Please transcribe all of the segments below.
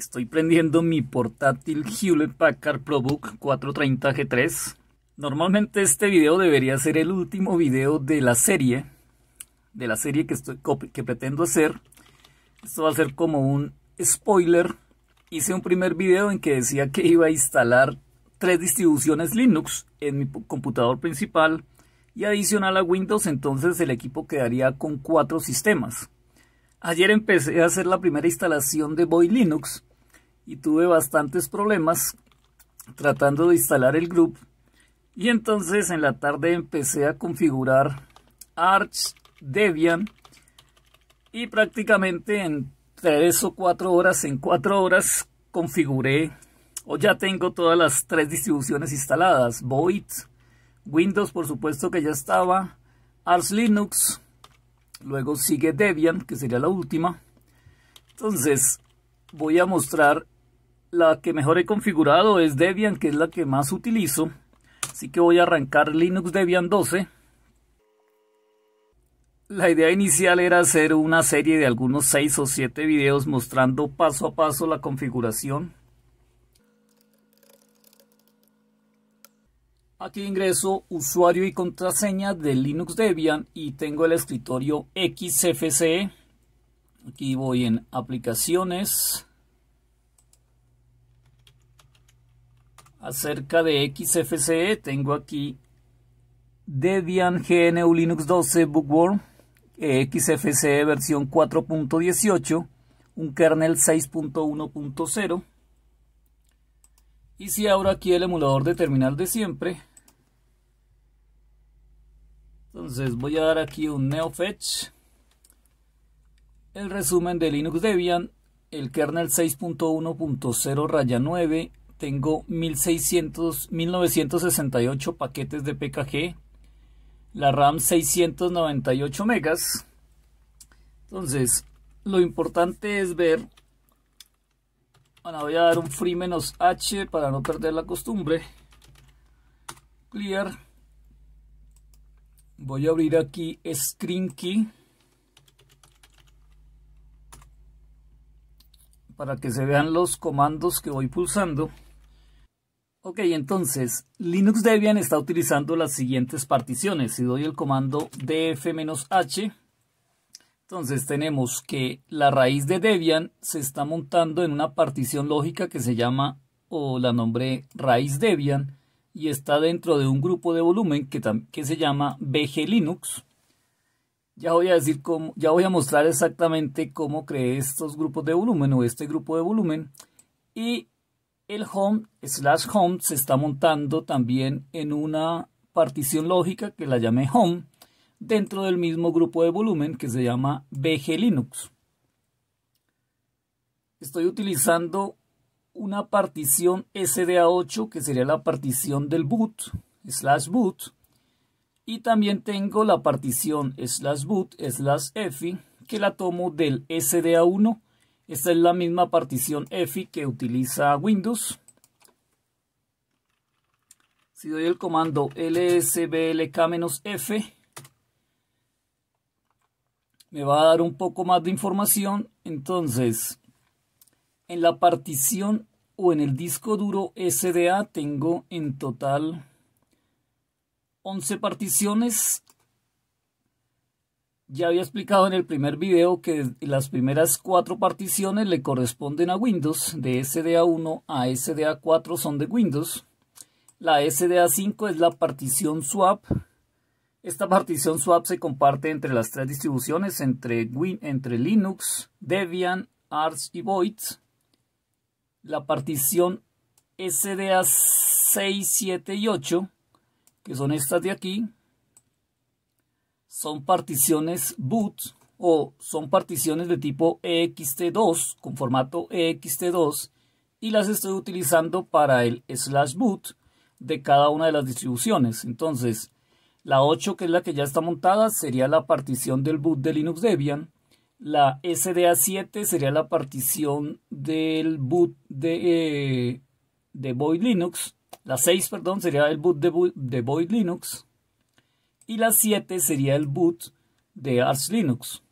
Estoy prendiendo mi portátil Hewlett Packard ProBook 430 G3. Normalmente este video debería ser el último video de la serie, de la serie que, estoy, que pretendo hacer. Esto va a ser como un spoiler. Hice un primer video en que decía que iba a instalar tres distribuciones Linux en mi computador principal y adicional a Windows, entonces el equipo quedaría con cuatro sistemas. Ayer empecé a hacer la primera instalación de Boy Linux y tuve bastantes problemas tratando de instalar el group y entonces en la tarde empecé a configurar Arch Debian y prácticamente en tres o cuatro horas, en cuatro horas configuré o ya tengo todas las tres distribuciones instaladas, Void, Windows por supuesto que ya estaba, Arch Linux, luego sigue Debian que sería la última. Entonces voy a mostrar la que mejor he configurado es Debian, que es la que más utilizo. Así que voy a arrancar Linux Debian 12. La idea inicial era hacer una serie de algunos 6 o 7 videos mostrando paso a paso la configuración. Aquí ingreso usuario y contraseña de Linux Debian y tengo el escritorio XFCE. Aquí voy en aplicaciones, acerca de XFCE tengo aquí Debian GNU Linux 12 Bookworm eh, XFCE versión 4.18 un kernel 6.1.0 y si abro aquí el emulador de terminal de siempre entonces voy a dar aquí un neofetch el resumen de Linux Debian el kernel 6.1.0 raya 9 tengo 1600, 1968 paquetes de PKG, la RAM 698 megas. Entonces, lo importante es ver, bueno, voy a dar un free menos H para no perder la costumbre. Clear. Voy a abrir aquí Screen Key. Para que se vean los comandos que voy pulsando. Ok, entonces Linux Debian está utilizando las siguientes particiones. Si doy el comando df-h, entonces tenemos que la raíz de Debian se está montando en una partición lógica que se llama o la nombre raíz Debian y está dentro de un grupo de volumen que, se llama BG Linux. Ya voy a decir ya voy a mostrar exactamente cómo creé estos grupos de volumen o este grupo de volumen y el home slash home se está montando también en una partición lógica que la llame home dentro del mismo grupo de volumen que se llama BG Linux. Estoy utilizando una partición SDA8 que sería la partición del boot slash boot y también tengo la partición slash boot slash f que la tomo del SDA1 esta es la misma partición EFI que utiliza Windows. Si doy el comando lsblk-f, me va a dar un poco más de información. Entonces, en la partición o en el disco duro SDA tengo en total 11 particiones ya había explicado en el primer video que las primeras cuatro particiones le corresponden a Windows, de SDA1 a SDA4 son de Windows. La SDA5 es la partición swap. Esta partición swap se comparte entre las tres distribuciones, entre, Win entre Linux, Debian, Arch y Void. La partición SDA 6, 7 y 8, que son estas de aquí, son particiones boot o son particiones de tipo ext2 con formato ext2 y las estoy utilizando para el slash boot de cada una de las distribuciones. Entonces, la 8, que es la que ya está montada, sería la partición del boot de Linux Debian. La SDA7 sería la partición del boot de, eh, de Void Linux. La 6, perdón, sería el boot de, de Void Linux y la 7 sería el boot de Arch Linux.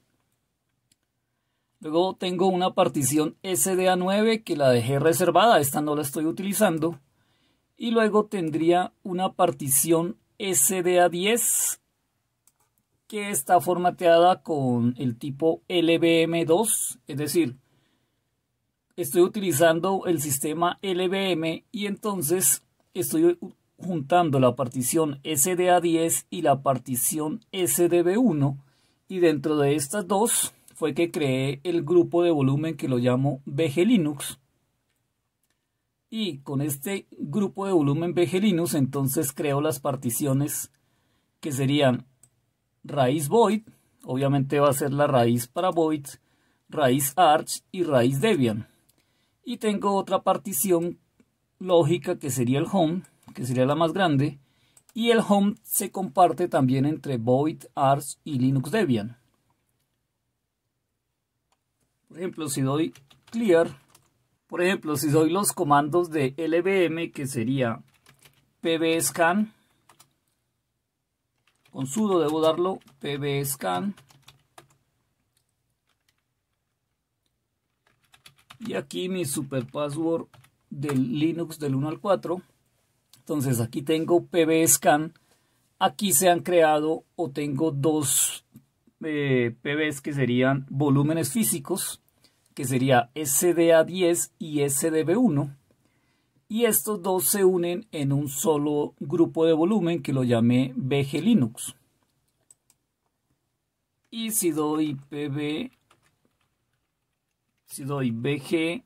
Luego tengo una partición SDA9 que la dejé reservada, esta no la estoy utilizando. Y luego tendría una partición SDA10 que está formateada con el tipo lvm 2 es decir, estoy utilizando el sistema LVM y entonces estoy utilizando juntando la partición SDA10 y la partición SDB1 y dentro de estas dos fue que creé el grupo de volumen que lo llamo BG Linux y con este grupo de volumen BG Linux entonces creo las particiones que serían raíz void, obviamente va a ser la raíz para void, raíz arch y raíz debian. Y tengo otra partición lógica que sería el home, que sería la más grande, y el home se comparte también entre Void, Ars y Linux Debian. Por ejemplo, si doy clear, por ejemplo, si doy los comandos de LVM, que sería pbscan, con sudo debo darlo pbscan, y aquí mi super password del Linux del 1 al 4, entonces aquí tengo PBScan. Aquí se han creado o tengo dos eh, PBs que serían volúmenes físicos, que sería SDA10 y SDB1. Y estos dos se unen en un solo grupo de volumen que lo llamé BG Linux. Y si doy PB, si doy BG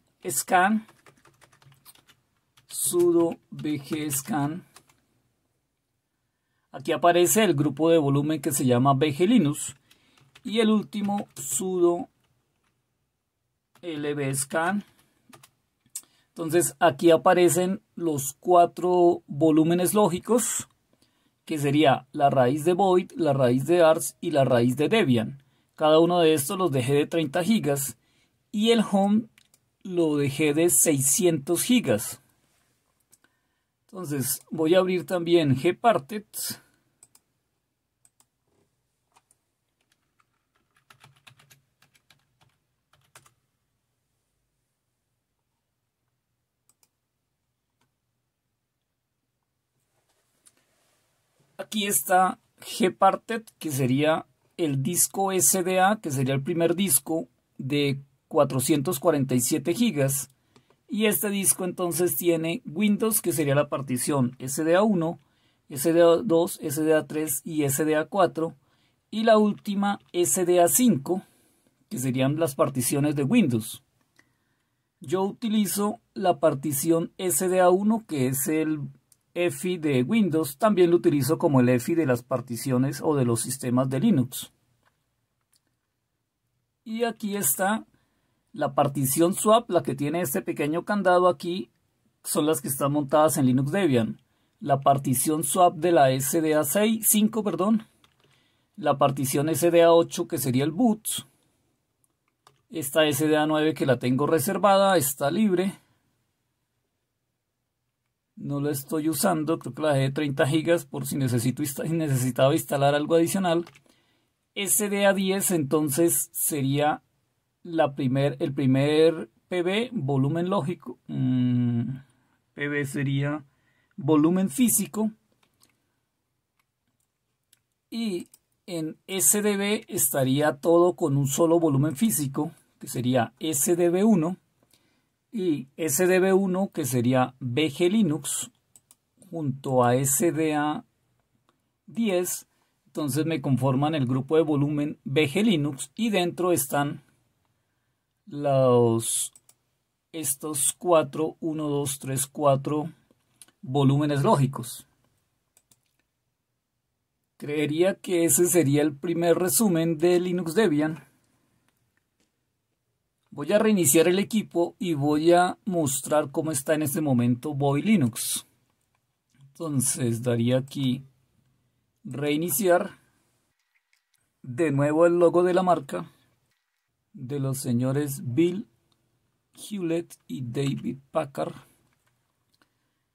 sudo bgscan. Aquí aparece el grupo de volumen que se llama BG y el último sudo lbscan. Entonces aquí aparecen los cuatro volúmenes lógicos que sería la raíz de Void, la raíz de arts y la raíz de Debian. Cada uno de estos los dejé de 30 gigas y el Home lo dejé de 600 gigas. Entonces voy a abrir también Gparted. Aquí está Gparted, que sería el disco SDA, que sería el primer disco de 447 gigas y este disco entonces tiene Windows, que sería la partición SDA1, SDA2, SDA3 y SDA4. Y la última SDA5, que serían las particiones de Windows. Yo utilizo la partición SDA1, que es el EFI de Windows, también lo utilizo como el EFI de las particiones o de los sistemas de Linux. Y aquí está la partición swap, la que tiene este pequeño candado aquí, son las que están montadas en Linux Debian. La partición swap de la SDA 6, 5, perdón. La partición SDA 8, que sería el boot. Esta SDA 9 que la tengo reservada, está libre. No la estoy usando, creo que la dejé de 30 GB por si necesito, necesitaba instalar algo adicional. SDA 10 entonces sería la primer, el primer PB, volumen lógico, mm, PB sería volumen físico, y en SDB estaría todo con un solo volumen físico, que sería SDB1, y SDB1, que sería BG Linux, junto a SDA10, entonces me conforman el grupo de volumen BG Linux y dentro están los, estos cuatro, 1, 2, 3, 4 volúmenes lógicos. Creería que ese sería el primer resumen de Linux Debian. Voy a reiniciar el equipo y voy a mostrar cómo está en este momento Boy Linux. Entonces daría aquí reiniciar. De nuevo el logo de la marca de los señores Bill Hewlett y David Packard.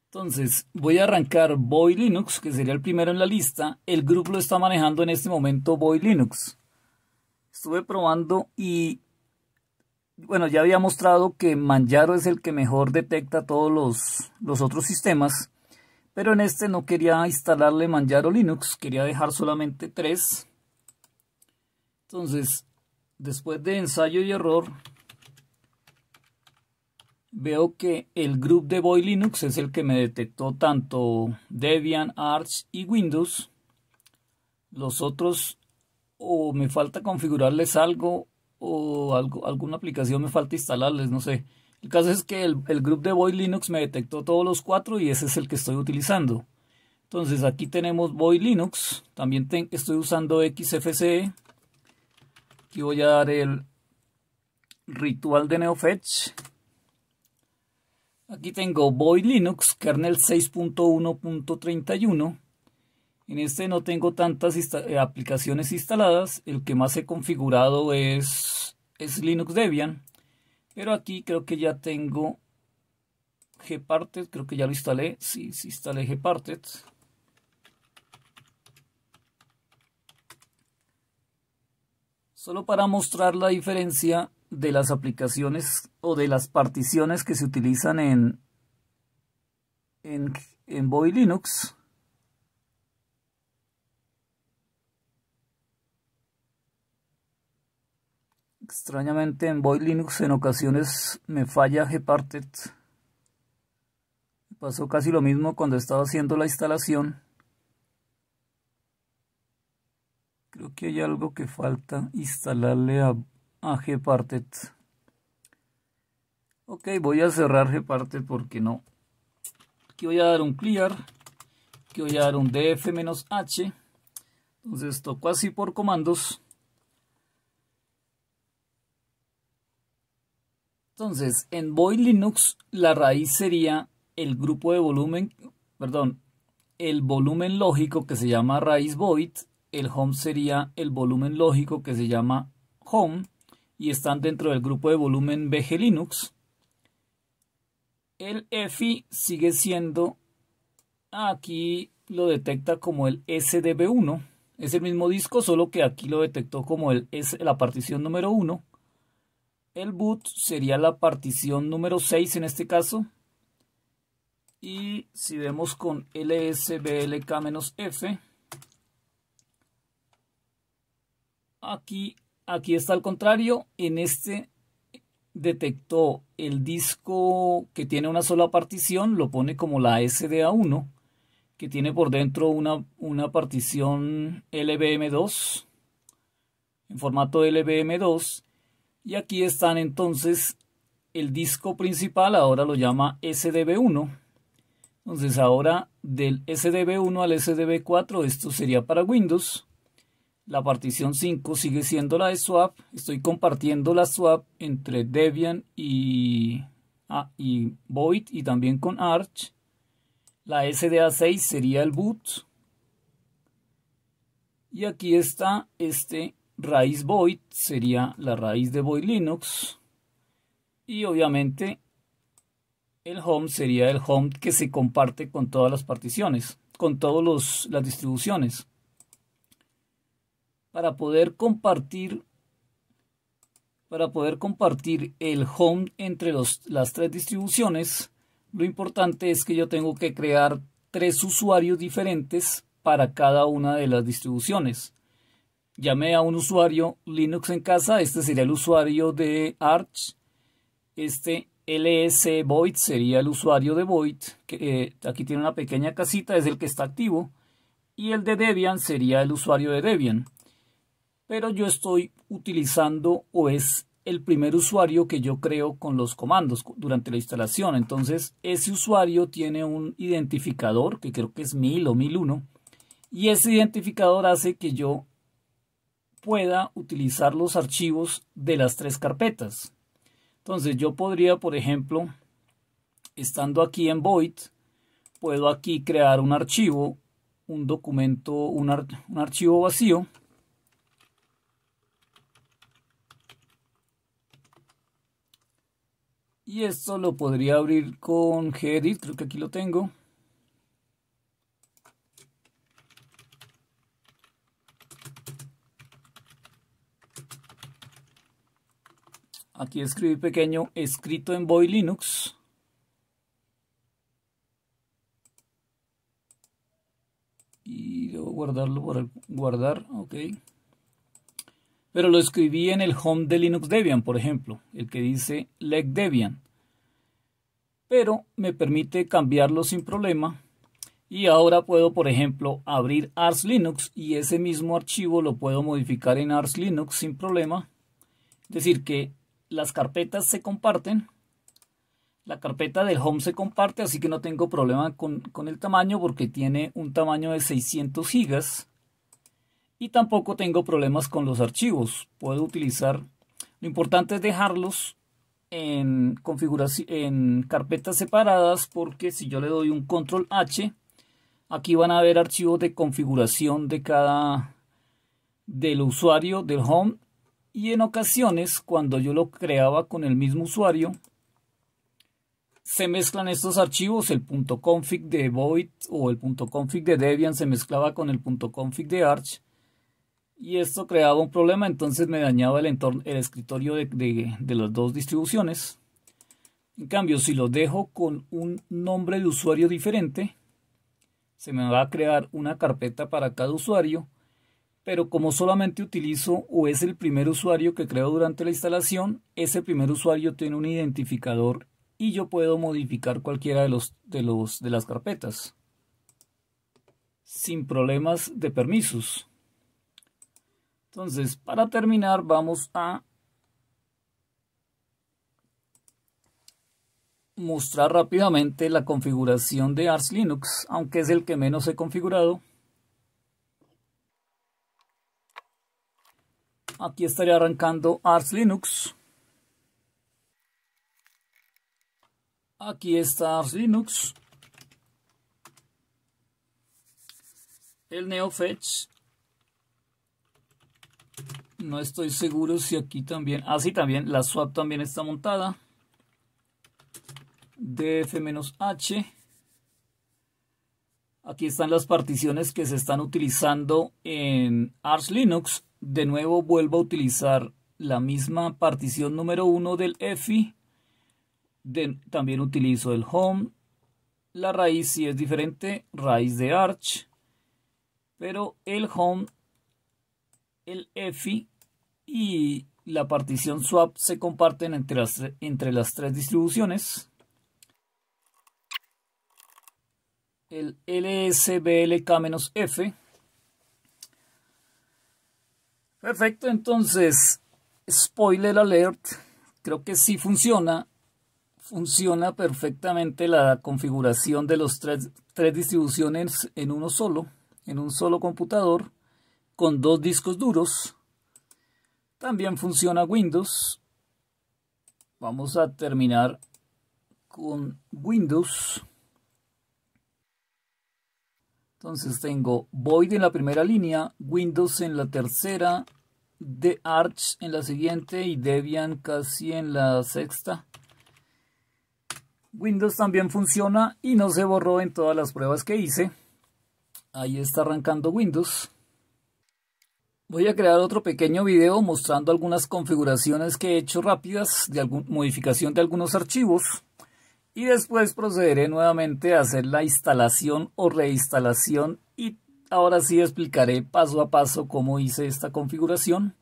Entonces, voy a arrancar Boy Linux, que sería el primero en la lista. El grupo lo está manejando en este momento Boy Linux. Estuve probando y, bueno, ya había mostrado que Manjaro es el que mejor detecta todos los, los otros sistemas. Pero en este no quería instalarle Manjaro Linux, quería dejar solamente tres. Entonces, después de ensayo y error, veo que el grupo de Boy Linux es el que me detectó tanto Debian, Arch y Windows. Los otros o me falta configurarles algo o alguna aplicación me falta instalarles, no sé. El caso es que el, grupo de Boy Linux me detectó todos los cuatro y ese es el que estoy utilizando. Entonces aquí tenemos Boy Linux, también estoy usando XFCE, y voy a dar el ritual de NeoFetch. Aquí tengo void Linux, kernel 6.1.31. En este no tengo tantas eh, aplicaciones instaladas. El que más he configurado es, es Linux Debian. Pero aquí creo que ya tengo Gparted. Creo que ya lo instalé. Sí, sí instalé Gparted. Solo para mostrar la diferencia de las aplicaciones o de las particiones que se utilizan en, en, Boy Linux. Extrañamente en Boy Linux en ocasiones me falla Gparted. Pasó casi lo mismo cuando estaba haciendo la instalación. Creo que hay algo que falta instalarle a, Gparted. Ok, voy a cerrar Gparted porque no. Aquí voy a dar un clear. Aquí voy a dar un df-h. Entonces toco así por comandos. Entonces, en Void Linux la raíz sería el grupo de volumen, perdón, el volumen lógico que se llama raíz void el home sería el volumen lógico que se llama home y están dentro del grupo de volumen BG Linux. El EFI sigue siendo, aquí lo detecta como el SDB1. Es el mismo disco, solo que aquí lo detectó como es la partición número 1. El boot sería la partición número 6 en este caso. Y si vemos con lsblk-f, Aquí, aquí está al contrario. En este detectó el disco que tiene una sola partición, lo pone como la SDA1, que tiene por dentro una, una partición LBM2 en formato LBM2. Y aquí están entonces el disco principal, ahora lo llama SDB1. Entonces ahora del SDB1 al SDB4, esto sería para Windows. La partición 5 sigue siendo la de swap. Estoy compartiendo la swap entre Debian y, ah, Void y también con Arch. La SDA6 sería el boot. Y aquí está este raíz void, sería la raíz de void Linux. Y obviamente el home sería el home que se comparte con todas las particiones, con todas las distribuciones para poder compartir para poder compartir el home entre las tres distribuciones, lo importante es que yo tengo que crear tres usuarios diferentes para cada una de las distribuciones. Llamé a un usuario Linux en casa, este sería el usuario de Arch, este ls void sería el usuario de void, que eh, aquí tiene una pequeña casita, es el que está activo, y el de Debian sería el usuario de Debian pero yo estoy utilizando o es el primer usuario que yo creo con los comandos durante la instalación. Entonces, ese usuario tiene un identificador que creo que es 1000 o 1001 y ese identificador hace que yo pueda utilizar los archivos de las tres carpetas. Entonces, yo podría, por ejemplo, estando aquí en Void, puedo aquí crear un archivo, un documento, un, un archivo vacío Y esto lo podría abrir con Gedit, creo que aquí lo tengo. Aquí escribí pequeño escrito en Boy Linux. Y debo guardarlo por guardar, ok pero lo escribí en el home de Linux Debian, por ejemplo, el que dice leg Debian. Pero me permite cambiarlo sin problema y ahora puedo, por ejemplo, abrir Ars Linux y ese mismo archivo lo puedo modificar en Ars Linux sin problema. Es decir, que las carpetas se comparten. La carpeta del home se comparte, así que no tengo problema con, con el tamaño porque tiene un tamaño de 600 gigas y tampoco tengo problemas con los archivos. Puedo utilizar, lo importante es dejarlos en, en carpetas separadas porque si yo le doy un control H, aquí van a ver archivos de configuración de cada del usuario del home y en ocasiones cuando yo lo creaba con el mismo usuario se mezclan estos archivos, el .config de Void o el .config de Debian se mezclaba con el .config de Arch y esto creaba un problema, entonces me dañaba el, el escritorio de, las dos distribuciones. En cambio, si lo dejo con un nombre de usuario diferente, se me va a crear una carpeta para cada usuario, pero como solamente utilizo o es el primer usuario que creo durante la instalación, ese primer usuario tiene un identificador y yo puedo modificar cualquiera de, los, de, los, de las carpetas sin problemas de permisos. Entonces, para terminar, vamos a mostrar rápidamente la configuración de Ars Linux, aunque es el que menos he configurado. Aquí estaría arrancando Ars Linux. Aquí está Ars Linux. El NeoFetch no estoy seguro si aquí también. Ah, sí, también. La swap también está montada. DF-H. Aquí están las particiones que se están utilizando en Arch Linux. De nuevo vuelvo a utilizar la misma partición número 1 del EFI. también utilizo el home. La raíz sí es diferente, raíz de arch. Pero el home el EFI y la partición swap se comparten entre las, entre las tres distribuciones. El LSBLK-F. Perfecto, entonces, spoiler alert, creo que sí funciona. Funciona perfectamente la configuración de las tres, tres distribuciones en uno solo, en un solo computador con dos discos duros. También funciona Windows. Vamos a terminar con Windows. Entonces tengo Void en la primera línea, Windows en la tercera, The Arch en la siguiente y Debian casi en la sexta. Windows también funciona y no se borró en todas las pruebas que hice. Ahí está arrancando Windows. Voy a crear otro pequeño video mostrando algunas configuraciones que he hecho rápidas de alguna modificación de algunos archivos y después procederé nuevamente a hacer la instalación o reinstalación y ahora sí explicaré paso a paso cómo hice esta configuración.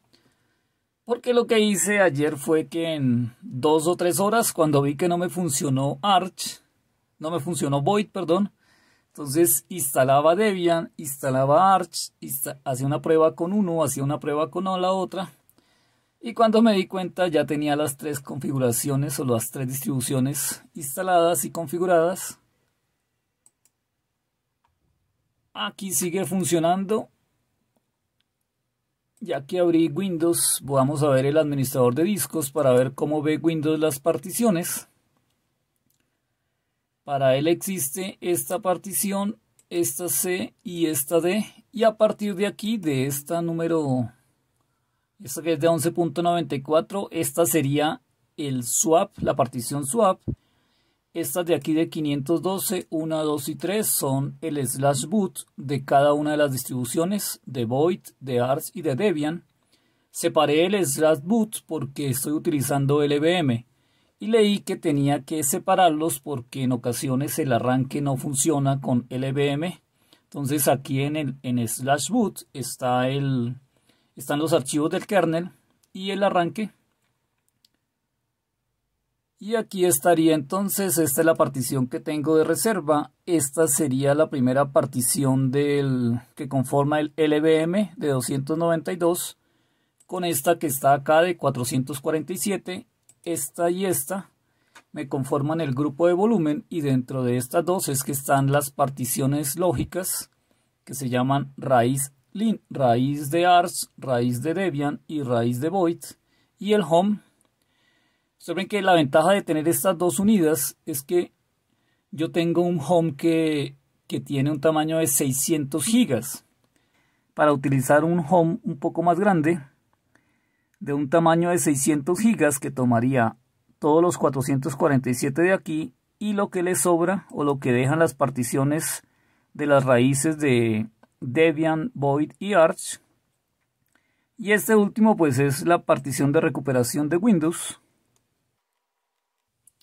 Porque lo que hice ayer fue que en dos o tres horas, cuando vi que no me funcionó Arch, no me funcionó Void, perdón, entonces instalaba Debian, instalaba Arch, hacía una prueba con uno, hacía una prueba con la otra. Y cuando me di cuenta ya tenía las tres configuraciones o las tres distribuciones instaladas y configuradas. Aquí sigue funcionando. Ya que abrí Windows, vamos a ver el administrador de discos para ver cómo ve Windows las particiones. Para él existe esta partición, esta C y esta D. Y a partir de aquí, de esta número, esta que es de 11.94, esta sería el swap, la partición swap. Estas de aquí de 512, 1, 2 y 3 son el slash boot de cada una de las distribuciones de Void, de Arch y de Debian. Separé el slash boot porque estoy utilizando LVM y leí que tenía que separarlos porque en ocasiones el arranque no funciona con LVM. Entonces aquí en el en slash boot está el, están los archivos del kernel y el arranque. Y aquí estaría entonces, esta es la partición que tengo de reserva. Esta sería la primera partición del, que conforma el LVM de 292 con esta que está acá de 447 esta y esta me conforman el grupo de volumen y dentro de estas dos es que están las particiones lógicas que se llaman raíz lin, raíz de ars, raíz de debian y raíz de void y el home. ven que la ventaja de tener estas dos unidas es que yo tengo un home que, que tiene un tamaño de 600 gigas. Para utilizar un home un poco más grande, de un tamaño de 600 gigas que tomaría todos los 447 de aquí y lo que le sobra o lo que dejan las particiones de las raíces de Debian, Void y Arch. Y este último pues es la partición de recuperación de Windows.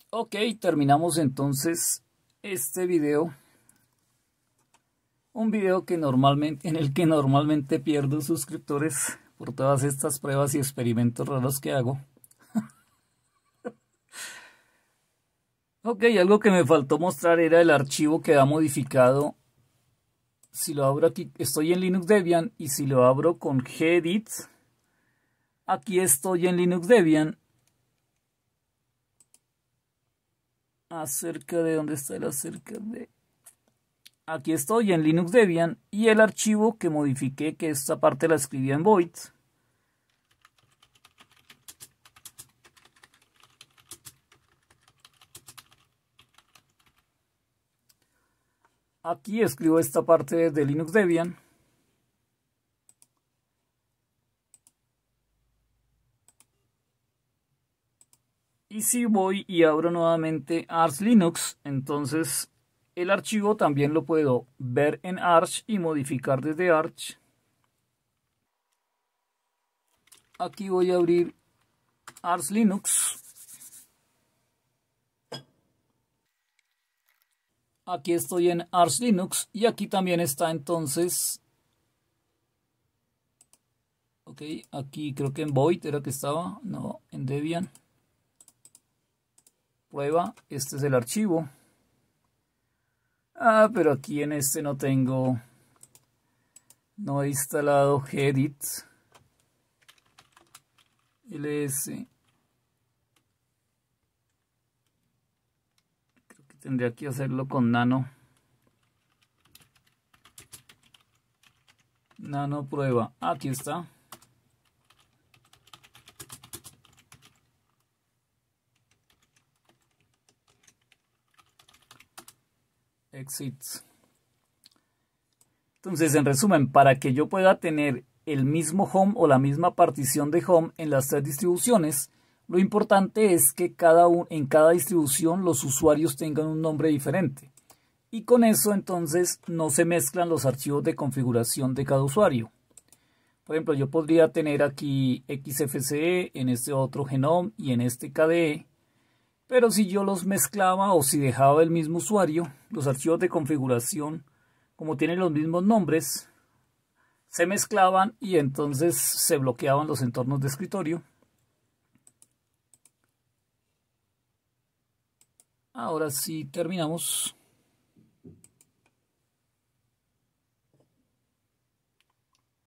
Ok, terminamos entonces este video. Un video que normalmente, en el que normalmente pierdo suscriptores por todas estas pruebas y experimentos raros que hago. ok, algo que me faltó mostrar era el archivo que ha modificado. Si lo abro aquí, estoy en Linux Debian y si lo abro con gedit, aquí estoy en Linux Debian. Acerca de dónde está el acerca de aquí estoy en Linux Debian y el archivo que modifiqué, que esta parte la escribí en Void. Aquí escribo esta parte de Linux Debian. Y si voy y abro nuevamente Ars Linux, entonces el archivo también lo puedo ver en Arch y modificar desde Arch. Aquí voy a abrir Arch Linux. Aquí estoy en Arch Linux y aquí también está entonces... Ok, aquí creo que en Void era que estaba, no, en Debian. Prueba, este es el archivo. Ah, pero aquí en este no tengo... No he instalado Gedit. LS. Creo que tendría que hacerlo con nano. Nano prueba. Ah, aquí está. Entonces, en resumen, para que yo pueda tener el mismo home o la misma partición de home en las tres distribuciones, lo importante es que cada en cada distribución los usuarios tengan un nombre diferente. Y con eso entonces no se mezclan los archivos de configuración de cada usuario. Por ejemplo, yo podría tener aquí XFCE, en este otro Genome y en este KDE pero si yo los mezclaba o si dejaba el mismo usuario, los archivos de configuración, como tienen los mismos nombres, se mezclaban y entonces se bloqueaban los entornos de escritorio. Ahora sí terminamos.